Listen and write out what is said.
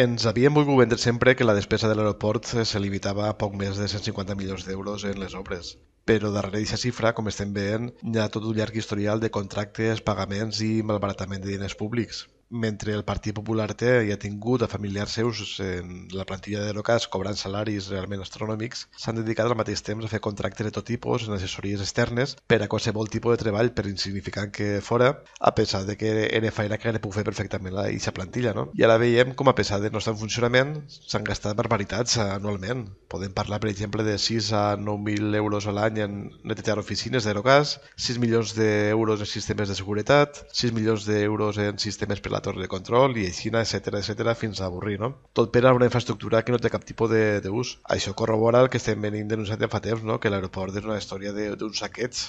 Ens havíem volgut vendre sempre que la despesa de l'aeroport se limitava a poc més de 150 milions d'euros en les obres. Però darrere d'aquesta xifra, com estem veient, hi ha tot un llarg historial de contractes, pagaments i malbaratament de diners públics mentre el Partit Popular té i ha tingut a familiars seus en la plantilla d'Aerocas cobrant salaris realment astronòmics, s'han dedicat al mateix temps a fer contractes de tot tipus en assessories externes per a qualsevol tipus de treball, per insignificant que fora, a pesar de que era feina que ara puc fer perfectament la, eixa plantilla, no? I ara veiem com a pesar de no estar en funcionament s'han gastat barbaritats anualment. Podem parlar, per exemple, de 6 a 9.000 euros a l'any en netejar oficines d'aerogàs, 6 milions d'euros en sistemes de seguretat, 6 milions d'euros en sistemes per la torre de control i així, etc etc fins a avorrir, no? Tot per a una infraestructura que no té cap tipus d'ús. Això corrobora el que estem venint denunciant ja fa temps, no? Que l'aeroport és una història d'uns saquets